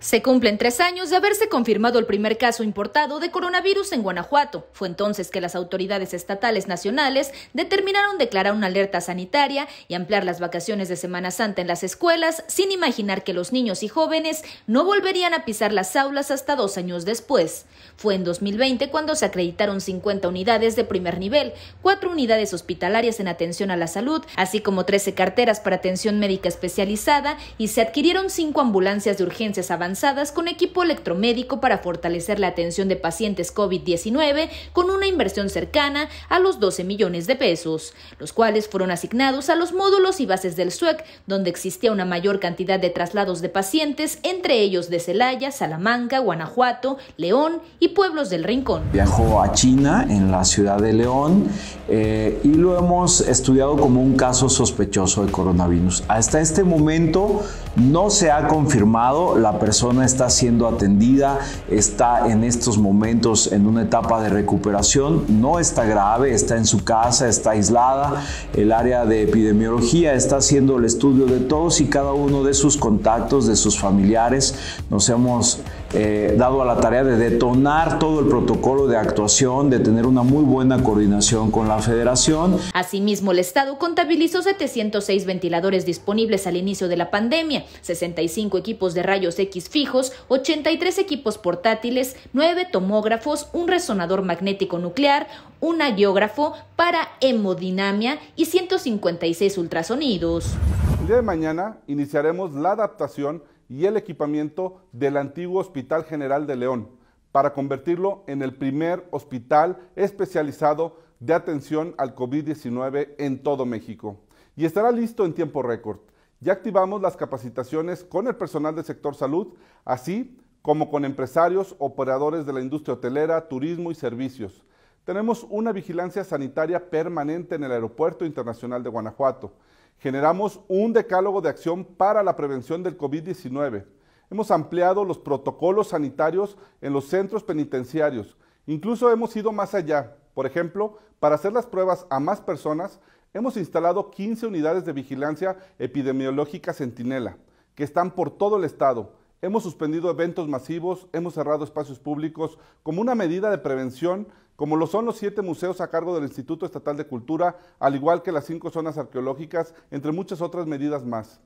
Se cumplen tres años de haberse confirmado el primer caso importado de coronavirus en Guanajuato. Fue entonces que las autoridades estatales nacionales determinaron declarar una alerta sanitaria y ampliar las vacaciones de Semana Santa en las escuelas sin imaginar que los niños y jóvenes no volverían a pisar las aulas hasta dos años después. Fue en 2020 cuando se acreditaron 50 unidades de primer nivel, cuatro unidades hospitalarias en atención a la salud, así como 13 carteras para atención médica especializada y se adquirieron cinco ambulancias de urgencias avanzadas con equipo electromédico para fortalecer la atención de pacientes COVID-19 con una inversión cercana a los 12 millones de pesos, los cuales fueron asignados a los módulos y bases del SUEC, donde existía una mayor cantidad de traslados de pacientes, entre ellos de Celaya, Salamanca, Guanajuato, León y pueblos del Rincón. Viajó a China, en la ciudad de León, eh, y lo hemos estudiado como un caso sospechoso de coronavirus. Hasta este momento no se ha confirmado la persona persona está siendo atendida, está en estos momentos en una etapa de recuperación, no está grave, está en su casa, está aislada. El área de epidemiología está haciendo el estudio de todos y cada uno de sus contactos, de sus familiares. Nos hemos eh, dado a la tarea de detonar todo el protocolo de actuación, de tener una muy buena coordinación con la federación. Asimismo, el Estado contabilizó 706 ventiladores disponibles al inicio de la pandemia, 65 equipos de rayos X fijos, 83 equipos portátiles, 9 tomógrafos, un resonador magnético nuclear, un agiógrafo para hemodinamia y 156 ultrasonidos. El día de mañana iniciaremos la adaptación y el equipamiento del antiguo Hospital General de León, para convertirlo en el primer hospital especializado de atención al COVID-19 en todo México. Y estará listo en tiempo récord. Ya activamos las capacitaciones con el personal del sector salud, así como con empresarios, operadores de la industria hotelera, turismo y servicios. Tenemos una vigilancia sanitaria permanente en el Aeropuerto Internacional de Guanajuato generamos un decálogo de acción para la prevención del COVID-19. Hemos ampliado los protocolos sanitarios en los centros penitenciarios. Incluso hemos ido más allá. Por ejemplo, para hacer las pruebas a más personas, hemos instalado 15 unidades de vigilancia epidemiológica Centinela, que están por todo el estado Hemos suspendido eventos masivos, hemos cerrado espacios públicos como una medida de prevención, como lo son los siete museos a cargo del Instituto Estatal de Cultura, al igual que las cinco zonas arqueológicas, entre muchas otras medidas más.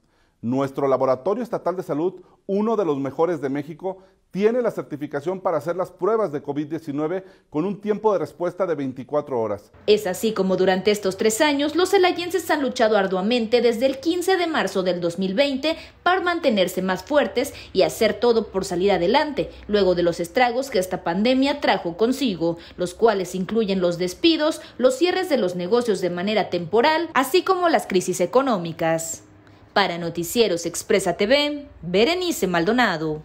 Nuestro Laboratorio Estatal de Salud, uno de los mejores de México, tiene la certificación para hacer las pruebas de COVID-19 con un tiempo de respuesta de 24 horas. Es así como durante estos tres años los celayenses han luchado arduamente desde el 15 de marzo del 2020 para mantenerse más fuertes y hacer todo por salir adelante, luego de los estragos que esta pandemia trajo consigo, los cuales incluyen los despidos, los cierres de los negocios de manera temporal, así como las crisis económicas. Para Noticieros Expresa TV, Berenice Maldonado.